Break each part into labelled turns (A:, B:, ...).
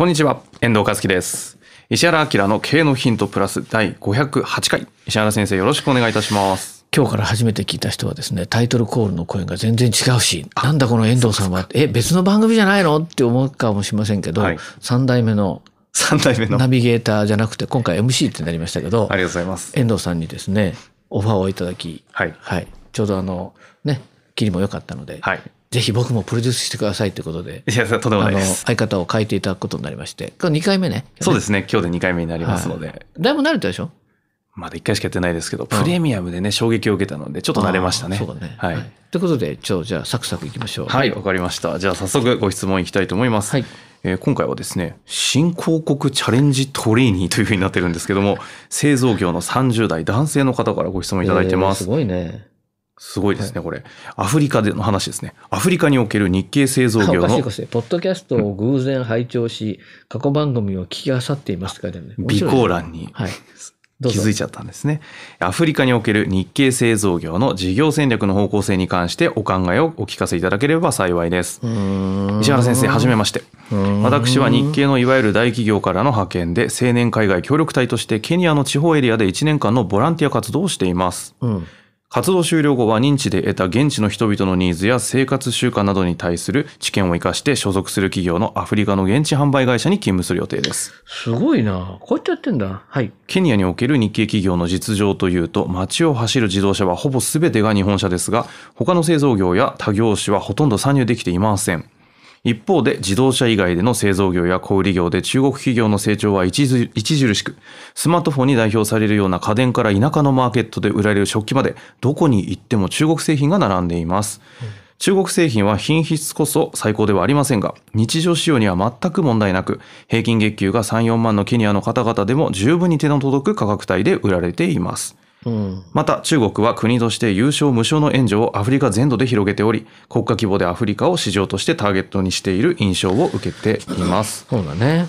A: こんにちは、遠藤和樹です。石原明の経営のヒントプラス第508回。石原先生、よろしくお願いいたします。
B: 今日から初めて聞いた人はですね、タイトルコールの声が全然違うし、なんだこの遠藤さんは、え、別の番組じゃないのって思うかもしれませんけど、はい、3代目の三代目のナビゲーターじゃなくて、今回 MC ってなりましたけど、ありがとうございます。遠藤さんにですね、オファーをいただき、はい。はい、ちょうどあの、ね、切りも良かったので、はい、ぜひ僕もプロデュースしてくださいってことで、いや、とてもないです。相方を変えていただくことになりまして、今日2回目ね。そうで
A: すね、今日で2回目になりますので。はい、だいぶ慣れたでしょまだ1回しかやってないですけど、プレミアムでね、衝撃を受けたので、ちょっと慣れましたね。そうだね。はい。ということで、ちょ、じゃあ、サクサクいきましょう。はい、わかりました。じゃあ、早速ご質問いきたいと思います。はい。えー、今回はですね、新興国チャレンジトレーニーというふうになってるんですけども、製造業の30代男性の方からご質問いただいてます。えー、すごいね。すごいですね、はい、これ。アフリカでの話ですね。アフリカにおける日系製造業の。おかしいか
B: しい。ポッドキャストを偶然拝聴し、うん、過去番組を聞きあさっていますって書いてあるね。備考
A: 欄に。はい。気づいちゃったんですね。アフリカにおける日系製造業の事業戦略の方向性に関してお考えをお聞かせいただければ幸いです。石原先生、はじめまして。私は日系のいわゆる大企業からの派遣で青年海外協力隊としてケニアの地方エリアで1年間のボランティア活動をしています。うん活動終了後は認知で得た現地の人々のニーズや生活習慣などに対する知見を生かして所属する企業のアフリカの現地販売会社に勤務する予定です。
B: すごいなこうやってやってんだ。
A: はい。ケニアにおける日系企業の実情というと、街を走る自動車はほぼ全てが日本車ですが、他の製造業や他業種はほとんど参入できていません。一方で自動車以外での製造業や小売業で中国企業の成長は著しく、スマートフォンに代表されるような家電から田舎のマーケットで売られる食器まで、どこに行っても中国製品が並んでいます。うん中国製品は品質こそ最高ではありませんが、日常使用には全く問題なく、平均月給が3、4万のケニアの方々でも十分に手の届く価格帯で売られています。うん、また中国は国として有償無償の援助をアフリカ全土で広げており国家規模でアフリカを市場としてターゲットにしている印象を受けています。そうだね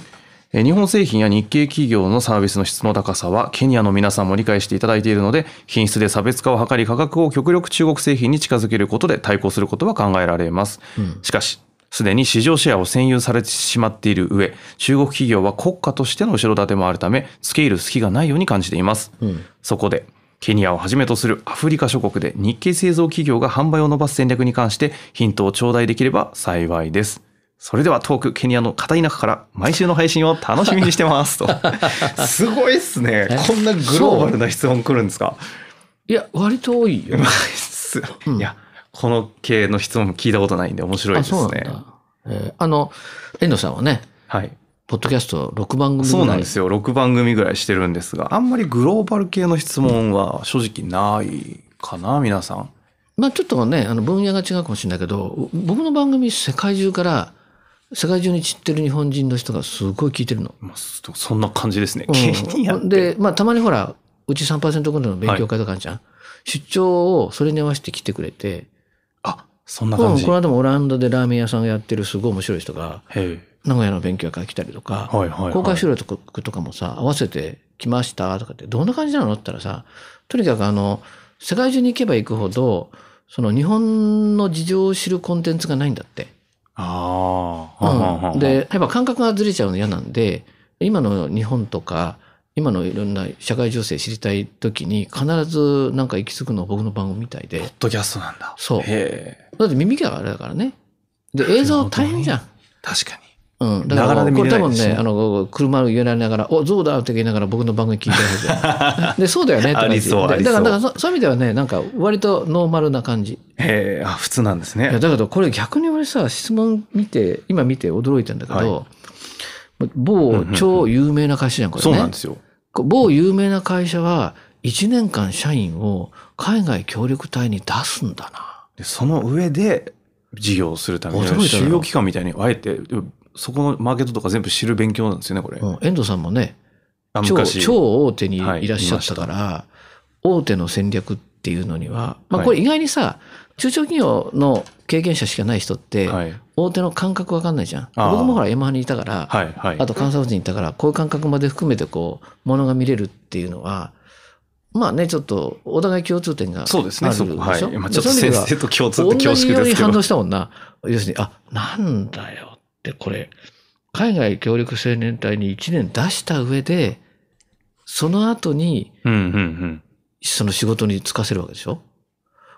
A: 日本製品や日系企業のサービスの質の高さはケニアの皆さんも理解していただいているので品質で差別化を図り価格を極力中国製品に近づけることで対抗することは考えられます、うん、しかしすでに市場シェアを占有されてしまっている上中国企業は国家としての後ろ盾もあるため付け入る隙がないように感じています、うん、そこでケニアをはじめとするアフリカ諸国で日系製造企業が販売を伸ばす戦略に関してヒントを頂戴できれば幸いです。それではトークケニアの片田舎から毎週の配信を楽しみにしてますと。すごいっすね。こんなグローバルな質問来るんですかいや、割と多いよ。いや、この系の質問聞いたことないんで面白いですね。あ,、えー、あの、遠藤さんはね、はい、ポッドキャ
B: スト6番組そうなんで
A: すよ6番組ぐらいしてるんですがあんまりグローバル系の質問は正直ないかな、うん、皆さん。
B: まあちょっとねあの分野が違うかもしれないけど僕の番組世界中から世界中に散ってる日本人の人がすごい聞いてるの。まあ、そんな感じですね。うん、で、まあ、たまにほら、うち3%ぐらいの勉強会とかあるじゃん、はい、出張をそれに合わせて来てくれて。
A: あ、そんな感じ、うん、この
B: 間もオランダでラーメン屋さんやってるすごい面白い人が、名古屋の勉強会来たりとか、はいはいはい、公開収録とかもさ、合わせて来ましたとかって、どんな感じなのって言ったらさ、とにかくあの、世界中に行けば行くほど、その日本の事情を知るコンテンツがないんだって。ああ、うんで、やっぱ感覚がずれちゃうの嫌なんで、今の日本とか、今のいろんな社会情勢知りたい時に必ずなんか行き着くの僕の番組みたいで。ポッドキャストなんだ。そう。だって耳があれだからね。で、映像大変じゃん。確かに。うん、だからこれ多分ねあの車を揺られながら「おゾウだ」って言いながら僕の番組聞いてるはずで そうだよねって感じだからだからそういう意味ではねなんか割とノーマルな感じへえ普通なんですねいやだけどこれ逆に俺さ質問見て今見て驚いてんだけど、はい、某超有名な会社じゃんこれ、ね、そうなんですよ某有名な会社は1年間社員を海外協力隊に出すんだなその上
A: で事業をするために、収容期間みたいにあえてそこのマーケットとか全部知る勉強なんですよね、これ。うん、遠藤さんもね、超超大手にいらっしゃったから、は
B: い、大手の戦略っていうのには、まあ、これ意外にさ、はい、中小企業の経験者しかない人って、大手の感覚わかんないじゃん。僕もほら、山ハにいたから、はいはい、あと関西人いたから、こういう感覚まで含めてこう、ものが見れるっていうのは、まあね、ちょっとお互い共通点があるでしょそうですね、そはい。ちょっと先生と共通点恐縮ですけど。同じように反応したもんな。要するに、あ、なんだよ。で、これ、海外協力青年隊に1年出した上で、その後に、その仕事に就かせるわけでしょ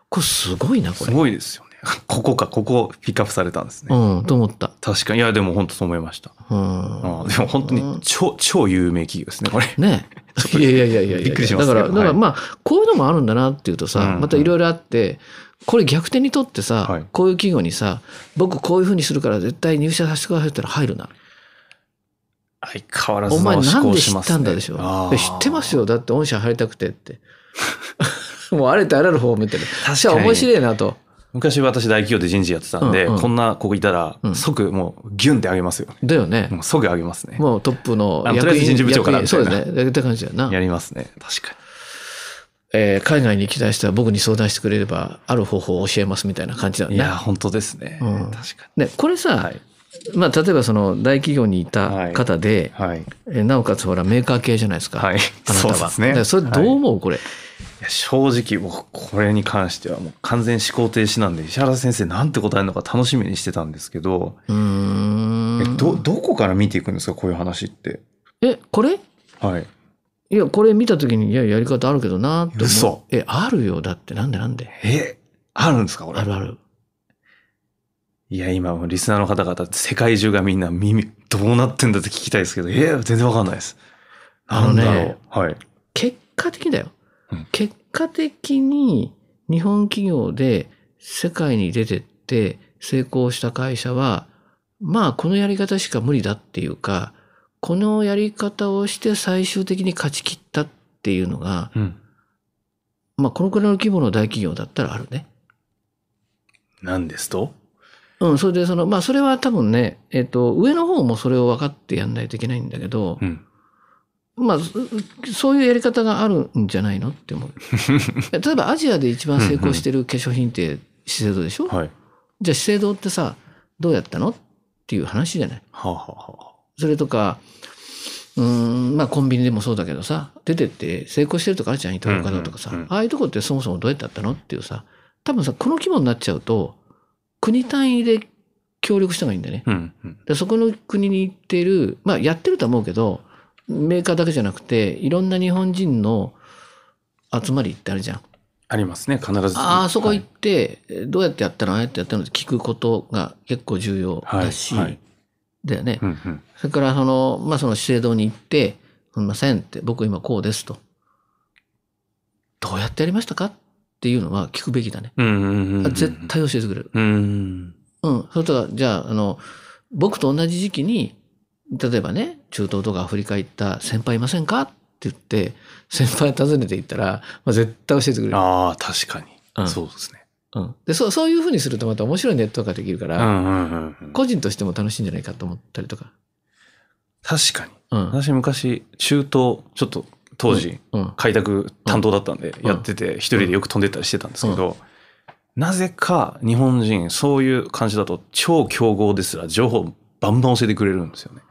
B: これすごいな、これ。す
A: ごいですよね。ここか、ここピックアップされたんですね。うん、と思った。確かに。いや、でも本当そう思いました。うん。でも本当に超、超有名企業ですね、これ。ね。いやいやいやいやびっくりします、た。だから、だから
B: まあ、こういうのもあるんだなっていうとさ、またいろいろあって、これ逆転にとってさ、はい、こういう企業にさ、僕こういうふうにするから絶対入社させてくださいって言ったら入るな。
A: 相変わらず、ね、お前なんで知ったんだでしょ。知
B: ってますよ。だって御社入りたくてって。もうあれてあらゆる方を見てる。確かに。面白いな
A: と。昔私大企業で人事やってたんで、うんうん、こんな子いたら、即もうギュンってあげますよ、ねうん、だよね。もう即あげますね。もうトップの役員とりあえず人事部長からたそうですね。って感じやな。やりますね。確かに。
B: えー、海外に行きたい人は僕に相談してくれれば、ある方法を教えますみたいな感じだね。いや、本当ですね。うん、確かに。ね、これさ、はい、まあ、例えばその大企業にいた方で、はいはい、えなおかつほらメーカー系じゃないですか、はい、あ
A: なたは。そうですね。それどう思う、これ。や正直僕これに関してはもう完全思考停止なんで石原先生なんて答えるのか楽しみにしてたんですけどうんどどこから見ていくんですかこういう話って。えこれはい
B: いやこれ見た時にいややり方あるけ
A: どなって思うえあるよだってなんでなんでえあるんですかこれあるあるいや今リスナーの方々世界中がみんな耳どうなってんだって聞きたいですけどえ全然わかんないですあのね、はい、
B: 結果的だよ結果的に日本企業で世界に出てって成功した会社は、まあこのやり方しか無理だっていうか、このやり方をして最終的に勝ち切ったっていうのが、うん、まあこのくらいの規模の大企業だったらあるね。なんですとうん、それでその、まあそれは多分ね、えっ、ー、と、上の方もそれを分かってやんないといけないんだけど、うんまあ、そういうやり方があるんじゃないのって思う。例えばアジアで一番成功してる化粧品って資生堂でしょ、はい、じゃあ資生堂ってさ、どうやったのっていう話じゃない。はあはあ、それとか、うんまあコンビニでもそうだけどさ出てって成功してるとかあるじゃんイトーかーカドーとかさ、うんうんうん、ああいうとこってそもそもどうやってったのっていうさ多分さこの規模になっちゃうと国単位で協力した方がいいんだよね、うんうん、でそこの国に行っているまあやってると思うけどメーカーだけじゃなくて、いろんな日本人の集まりってあるじゃん。ありますね、必ず。ああ、そこ行って、どうやってやったのああやってやったのって聞くことが結構重要だし、はいはい、だよね、うんうん。それから、その、まあ、その資生堂に行って、すみませんって、僕今こうですと。どうやってやりましたかっていうのは聞くべきだね。うんうんうん絶対教えてくれる。うん、うん、うん。それとじゃあ、あの、僕と同じ時期に、例えばね、中東とかアフリカ行った先輩いませんかって言って先輩訪ねていったら、まあ、絶対教えてくれるああ確かに、うん、そうですねうん、でそうそういうふうにするとまた面白いネットができるから、うんうんうん、個人としても楽しいんじゃないかと思ったりとか
A: 確かに、うん、私昔中東ちょっと当時、うん、開拓担当だったんでやってて一人でよく飛んでったりしてたんですけど、なぜか日本人そういう感じだと超強豪ですら情報バンバン教えてくれるんですよね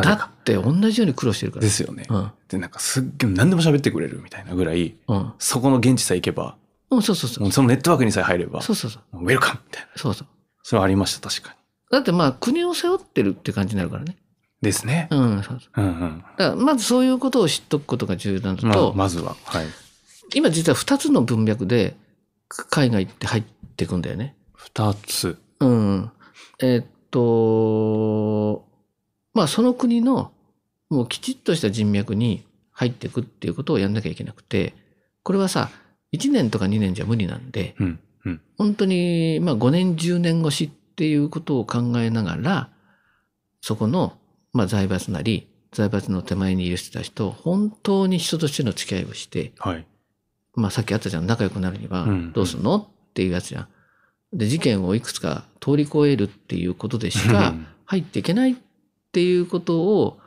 A: だって同じように苦労してるから。ですよね。うん、で、なんかすっげえ何でも喋ってくれるみたいなぐらい、うん、そこの現地さえ行けば、うん、そうそうそう。そのネットワークにさえ入れば、そうそうそう。ウェルカムみたいな。そうそう。それはありました、確かに。だってまあ、国を背負ってるって感じになるからね。ですね。
B: うん、そうそう。うんうん。だから、まずそういうことを知っとくことが重要なのと、まあ、まずは。はい。今実は2つの文脈で、海外って入っていくんだよね。2つ。うん。えー、っと、まあその国のもうきちっとした人脈に入っていくっていうことをやんなきゃいけなくて、これはさ、1年とか2年じゃ無理なんで、本当にまあ5年、10年越しっていうことを考えながら、そこのまあ財閥なり、財閥の手前にいる人たちと本当に人としての付き合いをして、はい、まあさっきあったじゃん、仲良くなるにはどうすんの、っていうやつじゃん。で、事件をいくつか通り越えるっていうことでしか入っていけないっていうことを、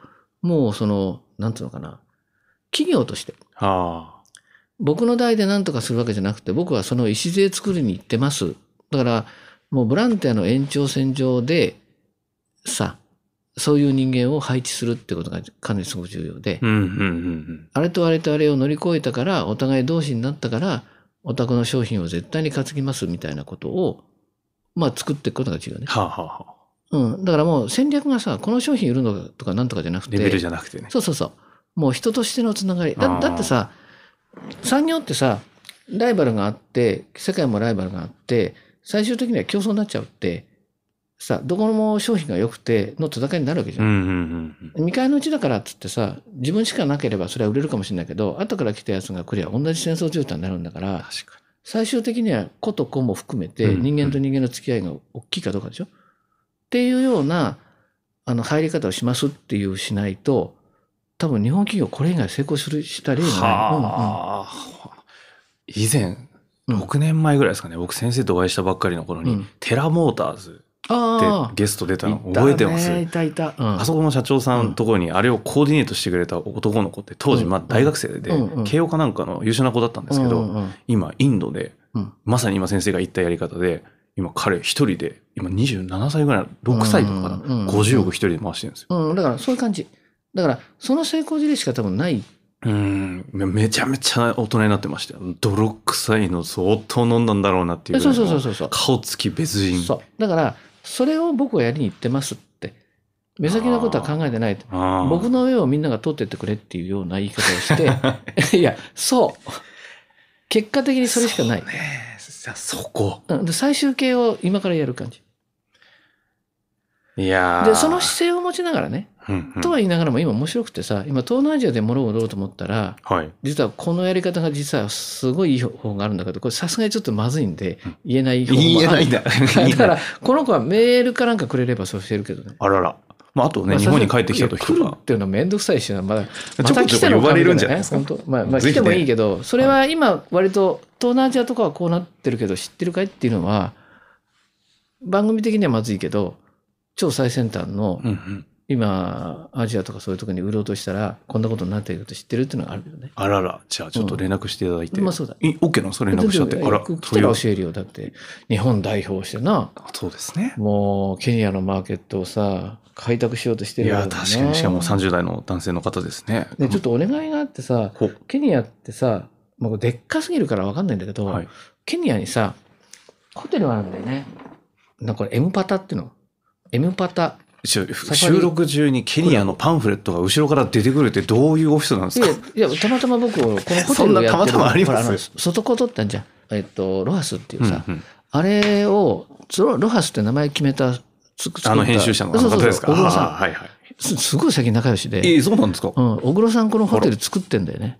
B: もうその、なんつうのかな、企業として。僕の代で何とかするわけじゃなくて、僕はその礎作りに行ってます。だから、もうボランティアの延長線上で、さ、そういう人間を配置するってことがかなりすごく重要で、あれとあれとあれを乗り越えたから、お互い同士になったから、お宅の商品を絶対に担ぎますみたいなことを、まあ作っていくことが重要ね。はあはあうん。だからもう戦略がさ、この商品売るのとかなんとかじゃなくて。レベルじゃなくてね。そうそうそう。もう人としてのつながり。だだってさ、産業ってさ、ライバルがあって、世界もライバルがあって、最終的には競争になっちゃうって、さ、どこも商品が良くての戦いになるわけじゃん。うんうんうん、未開のうちだからっつってさ、自分しかなければそれは売れるかもしれないけど、後から来たやつが来りゃ同じ戦争状態になるんだから、最終的には子と子も含めて人間と人間の付き合いが大きいかどうかでしょ、うんうんっていうようなあの入り方をしますっていうしないと多分日本企業これ以外成功するした例ない。うんうん、
A: 以前6年前ぐらいですかね、僕先生とお会いしたばっかりの頃に、うん、テラモーターズ
B: って
A: ゲスト出たの覚えてます、ね、いたいた、うん、あそこの社長さんのところにあれをコーディネートしてくれた男の子って当時まあ大学生で、慶応かなんかの優秀な子だったんですけど、今インドで、まさに今先生が言ったやり方で今彼一人で、今27歳ぐらい、6歳とかかな、50億一人で回してるんです
B: よ。うん、だからそういう感じ。だから、その成功事例しか多分ない。
A: うん、めちゃめちゃ大人になってましたよ。泥臭いの相当飲んだんだろうなっていう。そうそうそうそう。顔つき別人。そ
B: う。だから、それを僕はやりに行ってますって。目先のことは考えてない僕の上をみんなが通ってってくれっていうような言い方をして、いや、そう。結果的にそれしかない。
A: じゃそこ。
B: うん、で最終形を今からやる感じ。
A: いやで、その
B: 姿勢を持ちながらね、うんうん、とは言いながらも今面白くてさ、今東南アジアで物を売ろうと思ったら、はい、実はこのやり方が実はすごいいい方があるんだけど、これさすがにちょっとまずいんで、言えない方もある。言えないんだ。だから、この子はメールかなんかくれればそうしてるけどね。
A: あらら。まあ、あとね、日本に帰ってきた時と
B: か。っていうのは面倒くさいし、な、まだ、また来ても呼ばれるんじゃないですか。まあ、まあ、来てもいいけど、それは今、割と東南アジアとかはこうなってるけど、知ってるかいっていうのは、番組的にはまずいけど、超最先端の今、アジアとかそういうところに売ろうとしたら、こんなことになっていること知ってるっていうのがあるよ
A: ね。あらら、じゃあちょっと連絡していただ
B: いて。うん、まあそうだ。い OK なのそれ連絡しちゃって。あら、来たら教えるよ。だって、日本代表してな。そうですね。もう、ケニアのマーケットをさ、開拓しようとしてるわね、いや、確かに。しかも30
A: 代の男性の方ですね。
B: で、ちょっとお願いがあってさ、ケニアってさ、もうでっかすぎるからわかんないんだけど、はい、ケニアにさ、ホテルがあるんだよね。
A: なんかこれ、M パタっていうの。M パタ。収録中にケニアのパンフレットが後ろから出てくるってどういうオフィスなんですか
B: いやたまたま僕このホテルやそんなたまたまあります外交取った
A: んじゃん、えっと、ロハスっていうさ、うんうん、あ
B: れをロハスって名前決めたあの編集者の方ですかはいはいす、すごい最近仲良しで。えー、そうなんですかうん。小黒さんこのホテル作ってんだよね。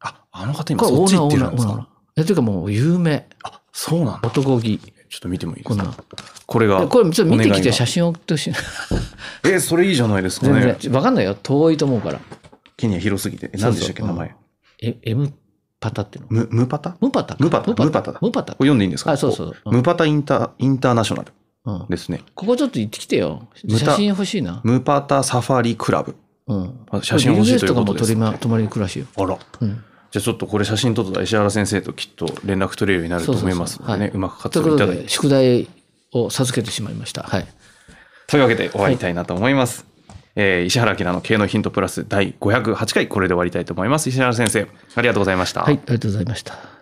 A: あ、あの方今そっち行ってるんですか
B: え、というかもう有名。あ、そうなんだ。男気。ちょっと見てもいいですか
A: これがこれちょっと見てきて写
B: 真送ってほしい
A: えそれいいじゃないですかね分かんないよ遠いと思うからケニア広すぎて何でしたっけ名前、うエえ M パタってのムムパタムパタムパタムパタムパタこれ読んでいいんですかあそうそう、うん、ムパタインターインターナショナルですね、うん、ここちょっと行ってきてよ写真欲しいなムパタサファリクラブ、うん、写真欲しいということです、とかも泊まりに来るらしいよあら、うんじゃあちょっとこれ写真撮った石原先生ときっと連絡取れるようになると思いますのでね、うまく活用いただいて。
B: 宿題を授けてしまいました。はい。
A: というわけで終わりたいなと思います。はい、えー、石原明の経のヒントプラス第508回これで終わりたいと思います。石原先生、ありがとうございました。はい、
B: ありがとうございました。